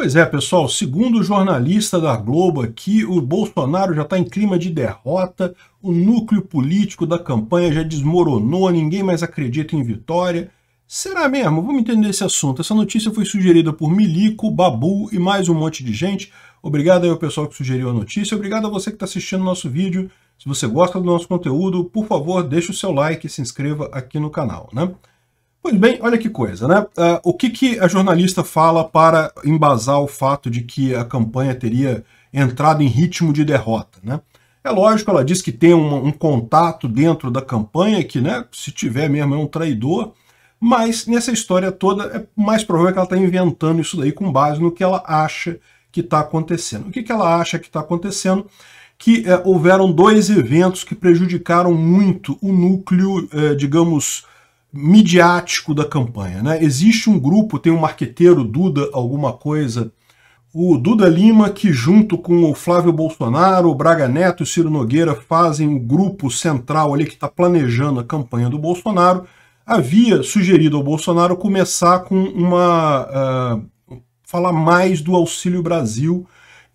Pois é, pessoal, segundo o jornalista da Globo aqui, o Bolsonaro já está em clima de derrota, o núcleo político da campanha já desmoronou, ninguém mais acredita em vitória. Será mesmo? Vamos entender esse assunto. Essa notícia foi sugerida por Milico, Babu e mais um monte de gente. Obrigado aí ao pessoal que sugeriu a notícia, obrigado a você que está assistindo o nosso vídeo. Se você gosta do nosso conteúdo, por favor, deixe o seu like e se inscreva aqui no canal, né? Pois bem, olha que coisa, né? Uh, o que, que a jornalista fala para embasar o fato de que a campanha teria entrado em ritmo de derrota, né? É lógico, ela diz que tem um, um contato dentro da campanha que, né, se tiver mesmo é um traidor, mas nessa história toda é mais provável que ela está inventando isso daí com base no que ela acha que está acontecendo. O que, que ela acha que está acontecendo? Que é, houveram dois eventos que prejudicaram muito o núcleo, é, digamos, midiático da campanha. Né? Existe um grupo, tem um marqueteiro, Duda alguma coisa, o Duda Lima, que junto com o Flávio Bolsonaro, o Braga Neto e o Ciro Nogueira fazem o um grupo central ali que está planejando a campanha do Bolsonaro, havia sugerido ao Bolsonaro começar com uma... Uh, falar mais do Auxílio Brasil,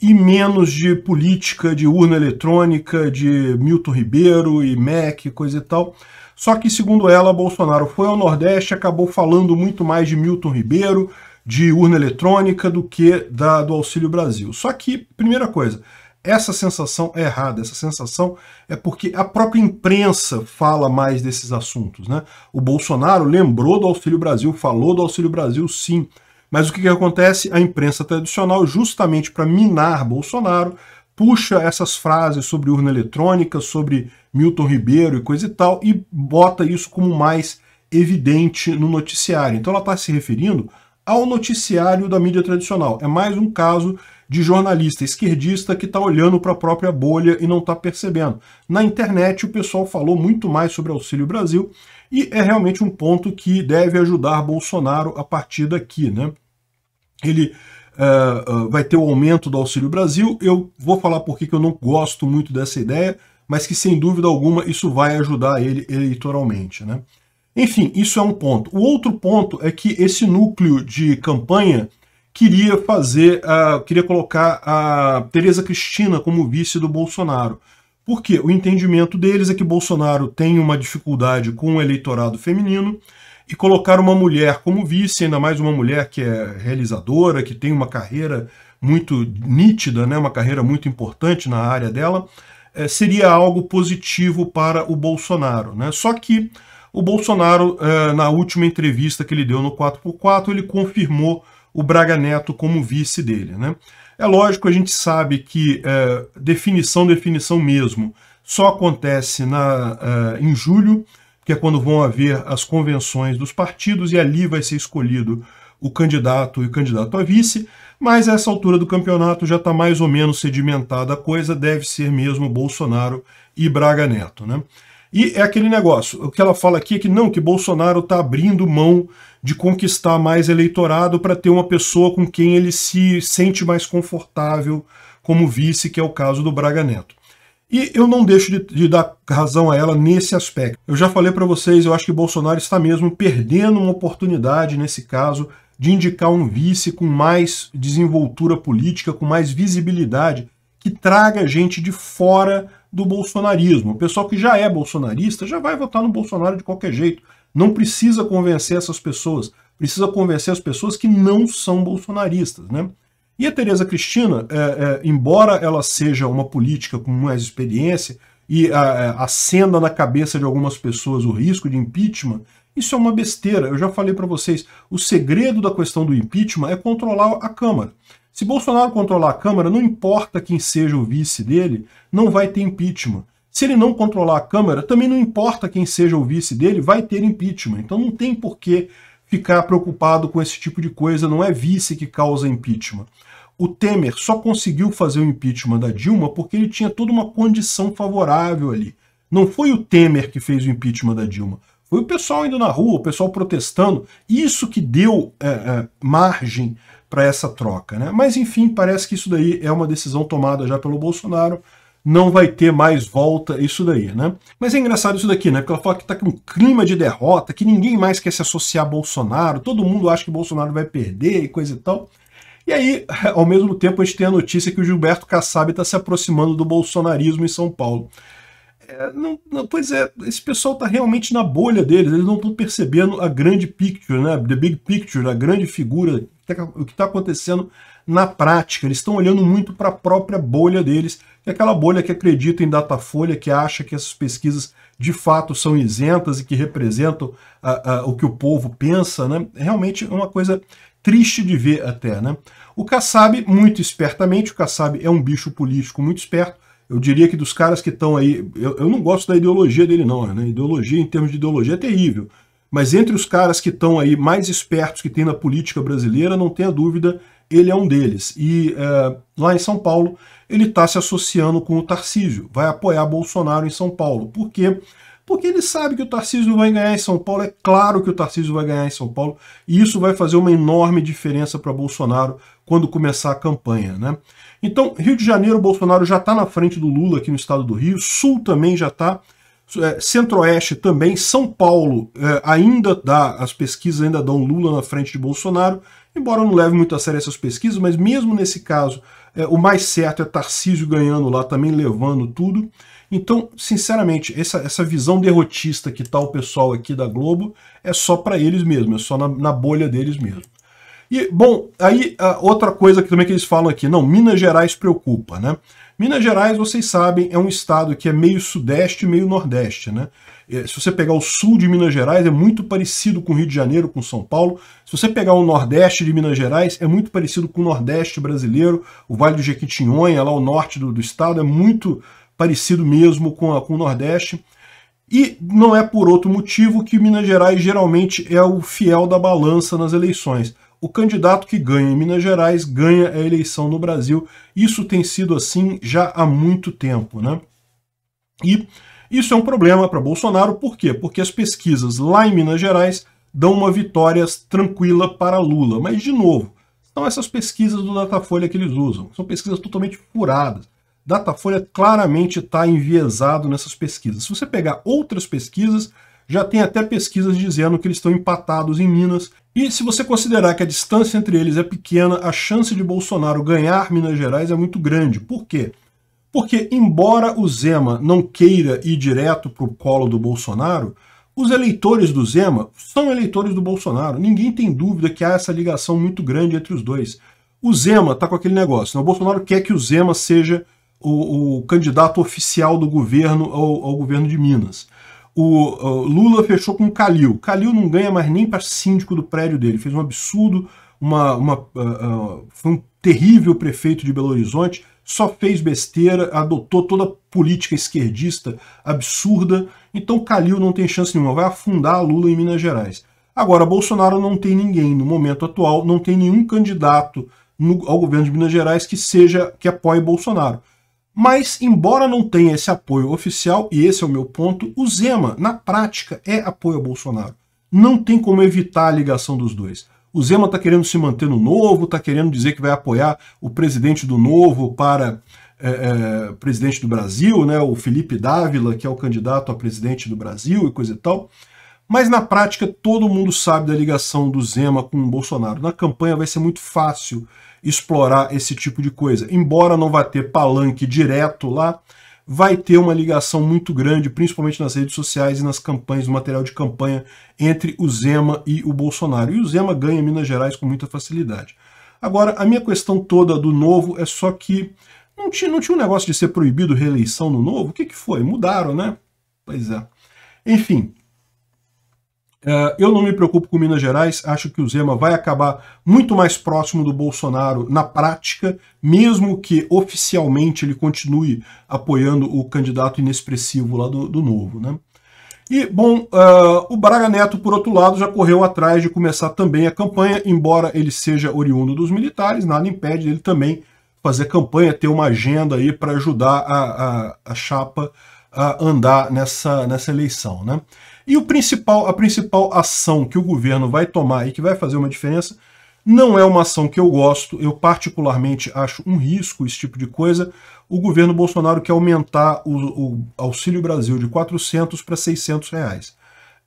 e menos de política, de urna eletrônica, de Milton Ribeiro e MEC, coisa e tal. Só que, segundo ela, Bolsonaro foi ao Nordeste e acabou falando muito mais de Milton Ribeiro, de urna eletrônica, do que da, do Auxílio Brasil. Só que, primeira coisa, essa sensação é errada. Essa sensação é porque a própria imprensa fala mais desses assuntos. Né? O Bolsonaro lembrou do Auxílio Brasil, falou do Auxílio Brasil, sim. Mas o que, que acontece? A imprensa tradicional, justamente para minar Bolsonaro, puxa essas frases sobre urna eletrônica, sobre Milton Ribeiro e coisa e tal, e bota isso como mais evidente no noticiário. Então ela está se referindo ao noticiário da mídia tradicional. É mais um caso de jornalista esquerdista que está olhando para a própria bolha e não está percebendo. Na internet, o pessoal falou muito mais sobre Auxílio Brasil e é realmente um ponto que deve ajudar Bolsonaro a partir daqui. Né? Ele é, é, vai ter o aumento do Auxílio Brasil. Eu vou falar porque que eu não gosto muito dessa ideia, mas que sem dúvida alguma isso vai ajudar ele eleitoralmente. Né? Enfim, isso é um ponto. O outro ponto é que esse núcleo de campanha queria fazer, uh, queria colocar a Tereza Cristina como vice do Bolsonaro. Porque o entendimento deles é que Bolsonaro tem uma dificuldade com o eleitorado feminino, que colocar uma mulher como vice, ainda mais uma mulher que é realizadora, que tem uma carreira muito nítida, né, uma carreira muito importante na área dela, é, seria algo positivo para o Bolsonaro. Né? Só que o Bolsonaro, é, na última entrevista que ele deu no 4x4, ele confirmou o Braga Neto como vice dele. Né? É lógico, a gente sabe que é, definição, definição mesmo, só acontece na, em julho, que é quando vão haver as convenções dos partidos e ali vai ser escolhido o candidato e o candidato a vice, mas a essa altura do campeonato já está mais ou menos sedimentada a coisa, deve ser mesmo Bolsonaro e Braga Neto. Né? E é aquele negócio, o que ela fala aqui é que não, que Bolsonaro está abrindo mão de conquistar mais eleitorado para ter uma pessoa com quem ele se sente mais confortável como vice, que é o caso do Braga Neto. E eu não deixo de, de, dar razão a ela nesse aspecto. Eu já falei para vocês, eu acho que Bolsonaro está mesmo perdendo uma oportunidade, nesse caso, de indicar um vice com mais desenvoltura política, com mais visibilidade, que traga gente de fora do bolsonarismo. O pessoal que já é bolsonarista já vai votar no Bolsonaro de qualquer jeito. Não precisa convencer essas pessoas. Precisa convencer as pessoas que não são bolsonaristas, né? E a Tereza Cristina, é, é, embora ela seja uma política com mais experiência e é, é, acenda na cabeça de algumas pessoas o risco de impeachment, isso é uma besteira. Eu já falei para vocês, o segredo da questão do impeachment é controlar a Câmara. Se Bolsonaro controlar a Câmara, não importa quem seja o vice dele, não vai ter impeachment. Se ele não controlar a Câmara, também não importa quem seja o vice dele, vai ter impeachment. Então não tem porquê ficar preocupado com esse tipo de coisa, não é vice que causa impeachment. O Temer só conseguiu fazer o impeachment da Dilma porque ele tinha toda uma condição favorável ali. Não foi o Temer que fez o impeachment da Dilma, foi o pessoal indo na rua, o pessoal protestando. Isso que deu é, é, margem para essa troca. Né? Mas enfim, parece que isso daí é uma decisão tomada já pelo Bolsonaro não vai ter mais volta isso daí, né? Mas é engraçado isso daqui, né? Porque ela fala que tá com um clima de derrota, que ninguém mais quer se associar a Bolsonaro, todo mundo acha que Bolsonaro vai perder e coisa e tal. E aí, ao mesmo tempo, a gente tem a notícia que o Gilberto Kassab está se aproximando do bolsonarismo em São Paulo. É, não, não, pois é, esse pessoal está realmente na bolha deles, eles não estão percebendo a grande picture, né? The big picture, a grande figura, o que está tá acontecendo na prática. Eles estão olhando muito para a própria bolha deles, que é aquela bolha que acredita em Datafolha, que acha que essas pesquisas de fato são isentas e que representam o que o povo pensa. Né? É realmente é uma coisa triste de ver até. Né? O Kassab, muito espertamente, o Kassab é um bicho político muito esperto, eu diria que dos caras que estão aí, eu, eu, não gosto da ideologia dele não, né? ideologia em termos de ideologia é terrível, mas entre os caras que estão aí mais espertos que tem na política brasileira, não tenha dúvida ele é um deles. E é, lá em São Paulo, ele está se associando com o Tarcísio, vai apoiar Bolsonaro em São Paulo. Por quê? Porque ele sabe que o Tarcísio vai ganhar em São Paulo, é claro que o Tarcísio vai ganhar em São Paulo, e isso vai fazer uma enorme diferença para Bolsonaro quando começar a campanha. Né? Então, Rio de Janeiro, Bolsonaro já está na frente do Lula aqui no estado do Rio, Sul também já está, é, Centro-Oeste também, São Paulo é, ainda dá, as pesquisas ainda dão Lula na frente de Bolsonaro, Embora eu não leve muito a sério essas pesquisas, mas mesmo nesse caso, é, o mais certo é Tarcísio ganhando lá, também levando tudo. Então, sinceramente, essa, essa visão derrotista que está o pessoal aqui da Globo é só para eles mesmo, é só na, na, bolha deles mesmo. E, bom, aí outra coisa que também que eles falam aqui, não, Minas Gerais preocupa, né? Minas Gerais, vocês sabem, é um estado que é meio sudeste, meio nordeste, né? É, se você pegar o sul de Minas Gerais, é muito parecido com o Rio de Janeiro, com São Paulo. Se você pegar o nordeste de Minas Gerais, é muito parecido com o nordeste brasileiro. O Vale do Jequitinhonha, lá o norte do, do estado, é muito parecido mesmo com, a, com o nordeste. E não é por outro motivo que Minas Gerais geralmente é o fiel da balança nas eleições. O candidato que ganha em Minas Gerais ganha a eleição no Brasil. Isso tem sido assim já há muito tempo, né? E isso é um problema para Bolsonaro, por quê? Porque as pesquisas lá em Minas Gerais dão uma vitória tranquila para Lula. Mas, de novo, são essas pesquisas do Datafolha que eles usam. São pesquisas totalmente furadas. Datafolha claramente está enviesado nessas pesquisas. Se você pegar outras pesquisas, já tem até pesquisas dizendo que eles estão empatados em Minas. E se você considerar que a distância entre eles é pequena, a chance de Bolsonaro ganhar Minas Gerais é muito grande. Por quê? Porque, embora o Zema não queira ir direto para o colo do Bolsonaro, os eleitores do Zema são eleitores do Bolsonaro. Ninguém tem dúvida que há essa ligação muito grande entre os dois. O Zema está com aquele negócio. Né? O Bolsonaro quer que o Zema seja o, o candidato oficial do governo ao, ao governo de Minas. O, o, Lula fechou com o Calil. Calil não ganha mais nem para síndico do prédio dele. Fez um absurdo, uma, uma uh, uh, foi um terrível prefeito de Belo Horizonte só fez besteira, adotou toda a política esquerdista absurda, então Calil não tem chance nenhuma, vai afundar Lula em Minas Gerais. Agora, Bolsonaro não tem ninguém no momento atual, não tem nenhum candidato no, ao governo de Minas Gerais que seja que apoie Bolsonaro. Mas, embora não tenha esse apoio oficial, e esse é o meu ponto, o Zema, na prática, é apoio a Bolsonaro. Não tem como evitar a ligação dos dois. O Zema está querendo se manter no novo, está querendo dizer que vai apoiar o presidente do novo para é, é, presidente do Brasil, né, o Felipe Dávila, que é o candidato a presidente do Brasil e coisa e tal. Mas na prática, todo mundo sabe da ligação do Zema com o Bolsonaro. Na campanha vai ser muito fácil explorar esse tipo de coisa. Embora não vá ter palanque direto lá, vai ter uma ligação muito grande, principalmente nas redes sociais e nas campanhas, no material de campanha entre o Zema e o Bolsonaro. E o Zema ganha Minas Gerais com muita facilidade. Agora, a minha questão toda do novo é só que não tinha, não tinha um negócio de ser proibido reeleição no novo? O que, que foi? Mudaram, né? Pois é. Enfim, é, eu não me preocupo com Minas Gerais, acho que o Zema vai acabar muito mais próximo do Bolsonaro na prática, mesmo que oficialmente ele continue apoiando o candidato inexpressivo lá do, do Novo. Né? E, bom, uh, o Braga Neto, por outro lado, já correu atrás de começar também a campanha, embora ele seja oriundo dos militares, nada impede dele também fazer campanha, ter uma agenda aí para ajudar a, a, a chapa a andar nessa, nessa eleição. Né? E o principal, a principal ação que o governo vai tomar e que vai fazer uma diferença não é uma ação que eu gosto, eu particularmente acho um risco esse tipo de coisa. O governo Bolsonaro quer aumentar o, o Auxílio Brasil de 400 para 600 reais.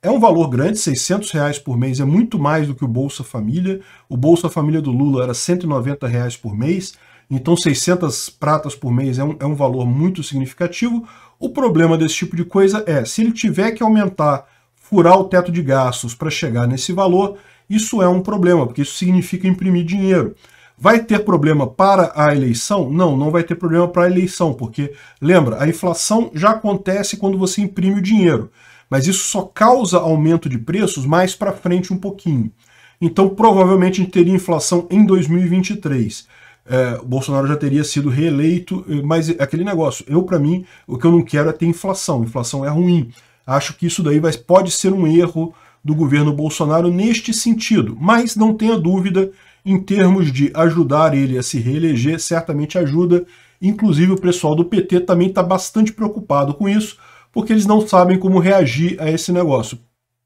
É um valor grande, 600 reais por mês é muito mais do que o Bolsa Família. O Bolsa Família do Lula era 190 reais por mês, então 600 pratas por mês é um, é um valor muito significativo. O problema desse tipo de coisa é, se ele tiver que aumentar, furar o teto de gastos para chegar nesse valor, isso é um problema, porque isso significa imprimir dinheiro. Vai ter problema para a eleição? Não, não vai ter problema para a eleição, porque, lembra, a inflação já acontece quando você imprime o dinheiro, mas isso só causa aumento de preços mais para frente um pouquinho. Então, provavelmente, a gente teria inflação em 2023 é, o Bolsonaro já teria sido reeleito, eh, mas aquele negócio, eu para mim, o que eu não quero é ter inflação, inflação é ruim. Acho que isso daí vai, pode ser um erro do governo Bolsonaro neste sentido, mas não tenha dúvida, em termos de ajudar ele a se reeleger, certamente ajuda, inclusive o pessoal do PT também está bastante preocupado com isso, porque eles não sabem como reagir a esse negócio.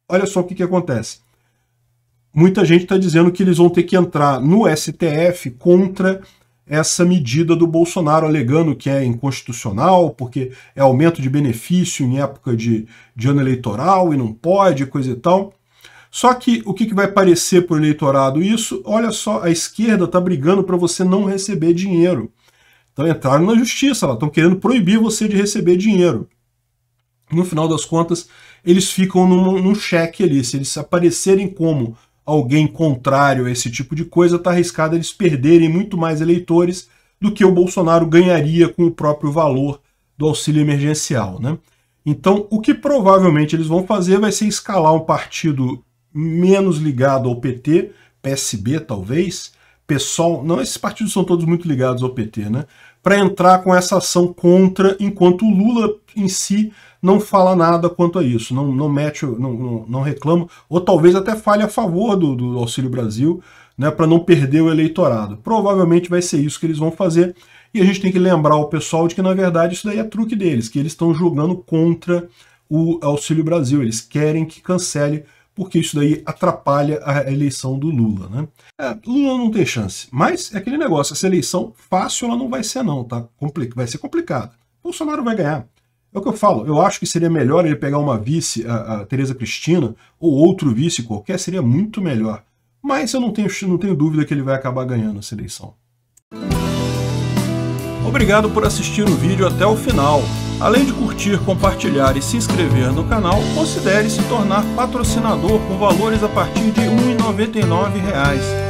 Olha só o que, que acontece muita gente está dizendo que eles vão ter que entrar no STF contra essa medida do Bolsonaro, alegando que é inconstitucional, porque é aumento de benefício em época de, de ano eleitoral e não pode, coisa e tal. Só que o que, que vai parecer para o eleitorado isso? Olha só, a esquerda está brigando para você não receber dinheiro. Então entraram na justiça, estão querendo proibir você de receber dinheiro. No final das contas, eles ficam num, num cheque ali. Se eles aparecerem como alguém contrário a esse tipo de coisa, está arriscado eles perderem muito mais eleitores do que o Bolsonaro ganharia com o próprio valor do auxílio emergencial. Né? Então, o que provavelmente eles vão fazer vai ser escalar um partido menos ligado ao PT, PSB talvez, PSOL, não, esses partidos são todos muito ligados ao PT, né? Para entrar com essa ação contra, enquanto o Lula em si não fala nada quanto a isso, não, não mete, não, não, não reclama, ou talvez até fale a favor do, do Auxílio Brasil, né, para não perder o eleitorado. Provavelmente vai ser isso que eles vão fazer, e a gente tem que lembrar o pessoal de que, na verdade, isso daí é truque deles, que eles estão jogando contra o Auxílio Brasil, eles querem que cancele porque isso daí atrapalha a eleição do Lula, né? É, Lula não tem chance, mas é aquele negócio, essa eleição fácil ela não vai ser não, tá? Complica, vai ser complicada. Bolsonaro vai ganhar. É o que eu falo, eu acho que seria melhor ele pegar uma vice, a, a Tereza Cristina, ou outro vice qualquer, seria muito melhor. Mas eu não tenho, não tenho dúvida que ele vai acabar ganhando essa eleição. Obrigado por assistir o vídeo até o final. Além de curtir, compartilhar e se inscrever no canal, considere se tornar patrocinador com valores a partir de R$ 1,99